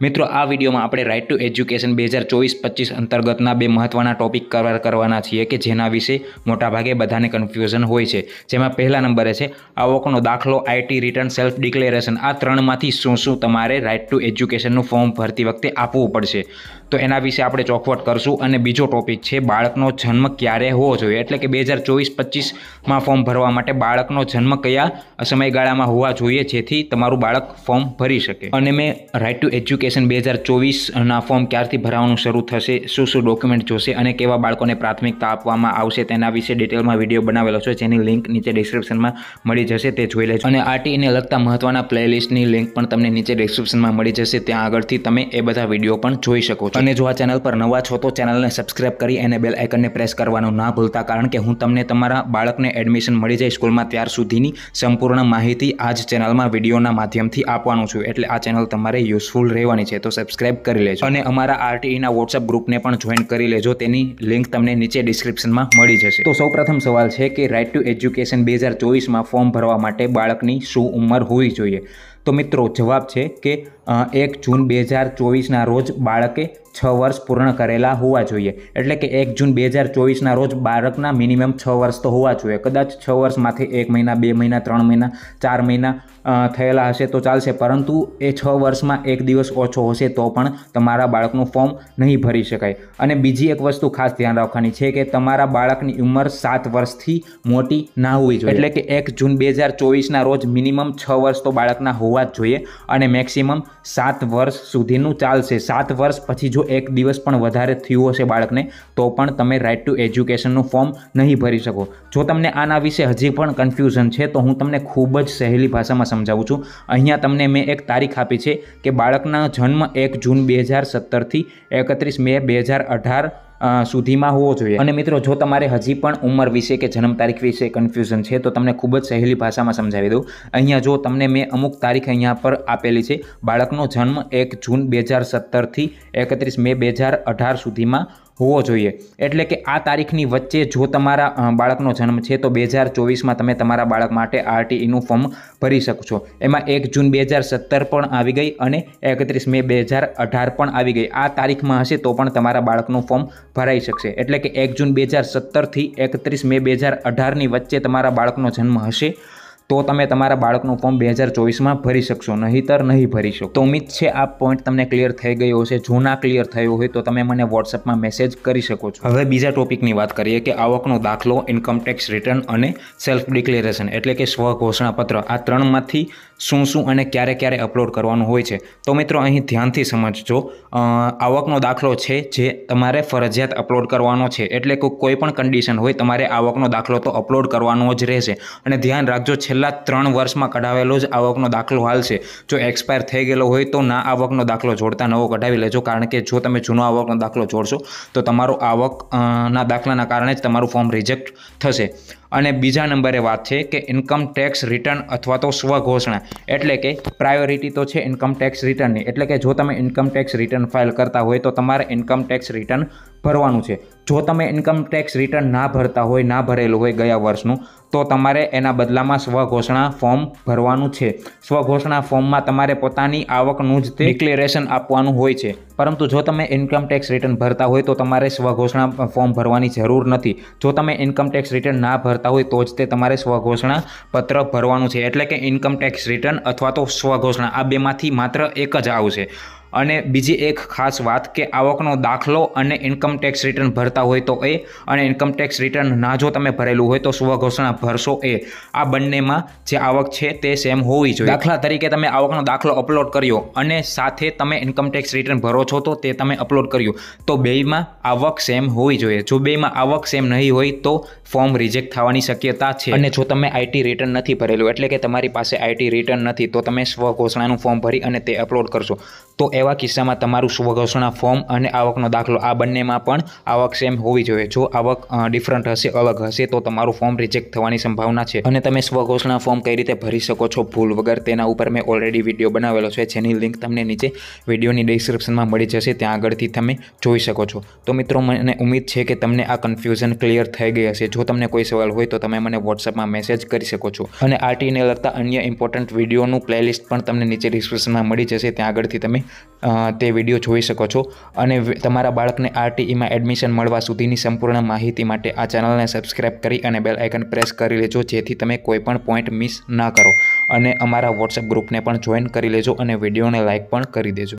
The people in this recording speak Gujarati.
મિત્રો આ વિડીયોમાં આપણે રાઇટ ટુ એજ્યુકેશન બે હજાર ચોવીસ પચીસ અંતર્ગતના બે મહત્ત્વના ટોપિક કવર કરવાના છીએ કે જેના વિશે મોટાભાગે બધાને કન્ફ્યુઝન હોય છે જેમાં પહેલા નંબરે છે આવકનો દાખલો આઈટી રિટર્ન સેલ્ફ ડિક્લેરેશન આ ત્રણમાંથી શું શું તમારે રાઇટ ટુ એજ્યુકેશનનું ફોર્મ ભરતી વખતે આપવું પડશે તો એના વિશે આપણે ચોખવટ કરશું અને બીજો ટોપિક છે બાળકનો જન્મ ક્યારે હોવો જોઈએ એટલે કે બે હજાર ચોવીસ પચીસમાં ફોર્મ ભરવા માટે બાળકનો જન્મ કયા સમયગાળામાં હોવા જોઈએ જેથી તમારું બાળક ફોર્મ ભરી શકે અને મેં રાઇટ ટુ એજ્યુકેશન એપ્લિકેશન બે હજાર ચોવીસના ફોર્મ ક્યારથી ભરાવાનું શરૂ થશે શું શું ડોક્યુમેન્ટ જોશે અને કેવા બાળકોને પ્રાથમિકતા આપવામાં આવશે તેના વિશે ડિટેલમાં વિડીયો બનાવેલો છે જેની લિંક નીચે ડિસ્ક્રિપ્શનમાં મળી જશે તે જોઈ લેજો અને આરટીઈને લગતા મહત્ત્વના પ્લેલિસ્ટની લિંક પણ તમને નીચે ડિસ્ક્રિપ્શનમાં મળી જશે ત્યાં આગળથી તમે એ બધા વિડીયો પણ જોઈ શકો છો અને જો આ ચેનલ પર નવા છો તો ચેનલને સબસ્ક્રાઇબ કરી અને બેલ આઇકનને પ્રેસ કરવાનું ના ભૂલતા કારણ કે હું તમને તમારા બાળકને એડમિશન મળી જાય સ્કૂલમાં ત્યાર સુધીની સંપૂર્ણ માહિતી આ જ ચેનલમાં વિડીયોના માધ્યમથી આપવાનું છું એટલે આ ચેનલ તમારે યુઝફુલ રહેવા લેવાની છે તો સબસ્ક્રાઇબ કરી લેજો અને અમારા આરટીઈના વોટ્સઅપ ગ્રુપને પણ જોઈન કરી લેજો તેની લિંક તમને નીચે ડિસ્ક્રિપ્શનમાં મળી જશે તો સૌપ્રથમ સવાલ છે કે રાઇટ ટુ એજ્યુકેશન બે હજાર ચોવીસમાં ફોર્મ ભરવા માટે બાળકની શું ઉંમર હોવી જોઈએ તો મિત્રો જવાબ છે કે એક જૂન બે હજાર ચોવીસના રોજ બાળકે છ વર્ષ પૂર્ણ કરેલા હોવા જોઈએ એટલે કે એક જૂન બે હજાર ચોવીસના રોજ બાળકના મિનિમમ છ વર્ષ તો હોવા જોઈએ કદાચ છ વર્ષમાંથી એક મહિના બે મહિના ત્રણ મહિના ચાર મહિના થયેલા હશે તો ચાલશે પરંતુ એ છ વર્ષમાં એક દિવસ ઓછો હશે તો પણ તમારા બાળકનું ફોર્મ નહીં ભરી શકાય અને બીજી એક વસ્તુ ખાસ ધ્યાન રાખવાની છે કે તમારા બાળકની ઉંમર સાત વર્ષથી મોટી ના હોવી જોઈએ એટલે કે એક જૂન બે હજાર ચોવીસના રોજ મિનિમમ છ વર્ષ તો બાળકના હોવા હોવા જ જોઈએ અને મેક્સિમમ સાત વર્ષ સુધીનું ચાલશે સાત વર્ષ પછી જો એક દિવસ પણ વધારે થયું હશે બાળકને તો પણ તમે રાઇટ ટુ એજ્યુકેશનનું ફોર્મ નહીં ભરી શકો જો તમને આના વિશે હજી પણ કન્ફ્યુઝન છે તો હું તમને ખૂબ જ સહેલી ભાષામાં સમજાવું છું અહીંયા તમને મેં એક તારીખ આપી છે કે બાળકના જન્મ એક જૂન બે હજાર સત્તરથી એકત્રીસ મે બે હજાર અઢાર સુધીમાં હોવો જોઈએ અને મિત્રો જો તમારે હજી પણ ઉંમર વિશે કે જન્મ તારીખ વિશે કન્ફ્યુઝન છે તો તમને ખૂબ જ સહેલી ભાષામાં સમજાવી દઉં અહીંયા જો તમને મેં અમુક તારીખ અહીંયા પર આપેલી છે બાળકનો જન્મ એક જૂન બે હજાર સત્તરથી એકત્રીસ મે બે હજાર અઢાર સુધીમાં હોવો જોઈએ એટલે કે આ તારીખની વચ્ચે જો તમારા બાળકનો જન્મ છે તો બે હજાર ચોવીસમાં તમે તમારા બાળક માટે આરટીઈનું ફોર્મ ભરી શકશો એમાં એક જૂન બે હજાર સત્તર પણ આવી ગઈ અને એકત્રીસ મે બે હજાર અઢાર પણ આવી ગઈ આ તારીખમાં હશે તો પણ તમારા બાળકનું ફોર્મ ભરાઈ શકશે એટલે કે એક જૂન બે હજાર સત્તરથી એકત્રીસ મે બે હજાર અઢારની વચ્ચે તમારા બાળકનો જન્મ હશે તો તમે તમારા બાળકનું ફોર્મ બે હજાર ચોવીસમાં ભરી શકશો નહીતર નહીં ભરી શકો તો ઉમ્મીદ છે આ પોઈન્ટ તમને ક્લિયર થઈ ગયો છે જો ના ક્લિયર થયો હોય તો તમે મને વોટ્સએપમાં મેસેજ કરી શકો છો હવે બીજા ટોપિકની વાત કરીએ કે આવકનો દાખલો ઇન્કમ ટેક્સ રિટર્ન અને સેલ્ફ ડિક્લેરેશન એટલે કે સ્વ સ્વઘોષણાપત્ર આ ત્રણમાંથી શું શું અને ક્યારે ક્યારે અપલોડ કરવાનું હોય છે તો મિત્રો અહીં ધ્યાનથી સમજજો આવકનો દાખલો છે જે તમારે ફરજિયાત અપલોડ કરવાનો છે એટલે કોઈ પણ કન્ડિશન હોય તમારે આવકનો દાખલો તો અપલોડ કરવાનો જ રહેશે અને ધ્યાન રાખજો છેલ્લા ત્રણ વર્ષમાં કઢાવેલો જ આવકનો દાખલો હાલ છે જો એક્સપાયર થઈ ગયેલો હોય તો ના આવકનો દાખલો જોડતા નવો કઢાવી લેજો કારણ કે જો તમે જૂનો આવકનો દાખલો જોડશો તો તમારો આવકના દાખલાના કારણે જ તમારું ફોર્મ રિજેક્ટ થશે અને બીજા નંબરે વાત છે કે ઇન્કમ ટેક્સ રિટર્ન અથવા તો સ્વઘોષણા એટલે કે પ્રાયોરિટી તો છે ઇન્કમ ટેક્સ રિટર્નની એટલે કે જો તમે ઇન્કમ ટેક્સ રિટર્ન ફાઇલ કરતા હોય તો તમારે ઇન્કમ ટેક્સ રિટર્ન ભરવાનું છે જો તમે ઇન્કમ ટેક્સ રિટર્ન ના ભરતા હોય ના ભરેલું હોય ગયા વર્ષનું તો તમારે એના બદલામાં સ્વઘોષણા ફોર્મ ભરવાનું છે સ્વઘોષણા ફોર્મમાં તમારે પોતાની આવકનું જ તે ડિક્લેરેશન આપવાનું હોય છે પરંતુ જો તમે ઇન્કમ ટેક્સ રિટર્ન ભરતા હોય તો તમારે સ્વઘોષણા ફોર્મ ભરવાની જરૂર નથી જો તમે ઇન્કમ ટેક્સ રિટર્ન ના ભરતા હોય તો જ તે તમારે સ્વઘોષણા પત્ર ભરવાનું છે એટલે કે ઇન્કમ ટેક્સ રિટર્ન અથવા તો સ્વઘોષણા આ બેમાંથી માત્ર એક જ આવશે અને બીજી એક ખાસ વાત કે આવકનો દાખલો અને ઇન્કમટેક્સ રિટર્ન ભરતા હોય તો એ અને ઇન્કમટેક્સ રિટર્ન ના જો તમે ભરેલું હોય તો સ્વઘોષણા ભરશો એ આ બંનેમાં જે આવક છે તે સેમ હોવી જોઈએ દાખલા તરીકે તમે આવકનો દાખલો અપલોડ કર્યો અને સાથે તમે ઇન્કમટેક્સ રિટર્ન ભરો છો તો તે તમે અપલોડ કર્યું તો બેમાં આવક સેમ હોવી જોઈએ જો બેમાં આવક સેમ નહીં હોય તો ફોર્મ રિજેક્ટ થવાની શક્યતા છે અને જો તમે આઈટી રિટર્ન નથી ભરેલું એટલે કે તમારી પાસે આઈટી રિટર્ન નથી તો તમે સ્વઘોષણાનું ફોર્મ ભરી અને તે અપલોડ કરશો તો એ એવા કિસ્સામાં તમારું સ્વઘોષણા ફોર્મ અને આવકનો દાખલો આ બંનેમાં પણ આવક સેમ હોવી જોઈએ જો આવક ડિફરન્ટ હશે અલગ હશે તો તમારું ફોર્મ રિજેક્ટ થવાની સંભાવના છે અને તમે સ્વઘોષણા ફોર્મ કઈ રીતે ભરી શકો છો ભૂલ વગર તેના ઉપર મેં ઓલરેડી વિડીયો બનાવેલો છે જેની લિંક તમને નીચે વિડીયોની ડિસ્ક્રિપ્શનમાં મળી જશે ત્યાં આગળથી તમે જોઈ શકો છો તો મિત્રો મને ઉમીદ છે કે તમને આ કન્ફ્યુઝન ક્લિયર થઈ ગઈ હશે જો તમને કોઈ સવાલ હોય તો તમે મને વોટ્સએપમાં મેસેજ કરી શકો છો અને આરટીને લગતા અન્ય ઇમ્પોર્ટન્ટ વિડીયોનું પ્લેલિસ્ટ પણ તમને નીચે ડિસ્ક્રિપ્શનમાં મળી જશે ત્યાં આગળથી તમે તે વિડીયો જોઈ શકો છો અને તમારા બાળકને આરટીઈમાં એડમિશન મળવા સુધીની સંપૂર્ણ માહિતી માટે આ ચેનલને સબસ્ક્રાઇબ કરી અને બેલ આઇકન પ્રેસ કરી લેજો જેથી તમે કોઈપણ પોઈન્ટ મિસ ના કરો અને અમારા વોટ્સએપ ગ્રુપને પણ જોઈન કરી લેજો અને વિડીયોને લાઇક પણ કરી દેજો